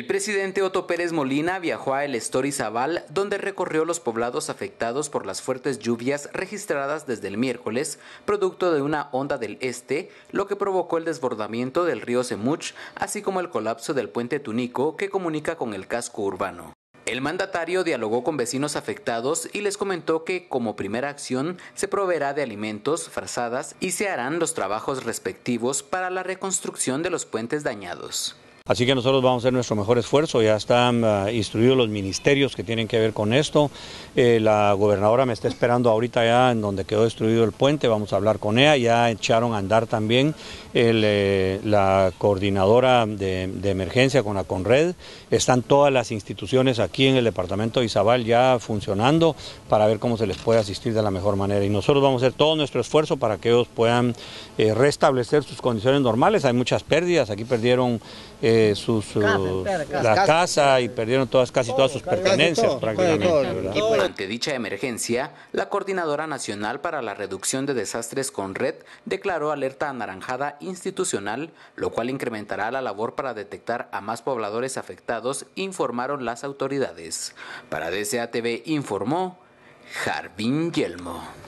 El presidente Otto Pérez Molina viajó a El Estor donde recorrió los poblados afectados por las fuertes lluvias registradas desde el miércoles, producto de una onda del este, lo que provocó el desbordamiento del río Semuch, así como el colapso del puente Tunico que comunica con el casco urbano. El mandatario dialogó con vecinos afectados y les comentó que como primera acción se proveerá de alimentos, frazadas y se harán los trabajos respectivos para la reconstrucción de los puentes dañados. Así que nosotros vamos a hacer nuestro mejor esfuerzo, ya están eh, instruidos los ministerios que tienen que ver con esto. Eh, la gobernadora me está esperando ahorita ya en donde quedó destruido el puente, vamos a hablar con ella, ya echaron a andar también eh, la coordinadora de, emergencia con la Conred. Están todas las instituciones aquí en el departamento de Izabal ya funcionando para ver cómo se les puede asistir de la mejor manera. Y nosotros vamos a hacer todo nuestro esfuerzo para que ellos puedan restablecer sus condiciones normales. Hay muchas pérdidas, aquí perdieron sus, la casa y perdieron todas casi todas sus pertenencias Y durante dicha emergencia, la Coordinadora Nacional para la Reducción de Desastres con Red declaró alerta anaranjada institucional, lo cual incrementará la labor para detectar a más pobladores afectados, informaron las autoridades. Para DCATV informó Jardín Yelmo.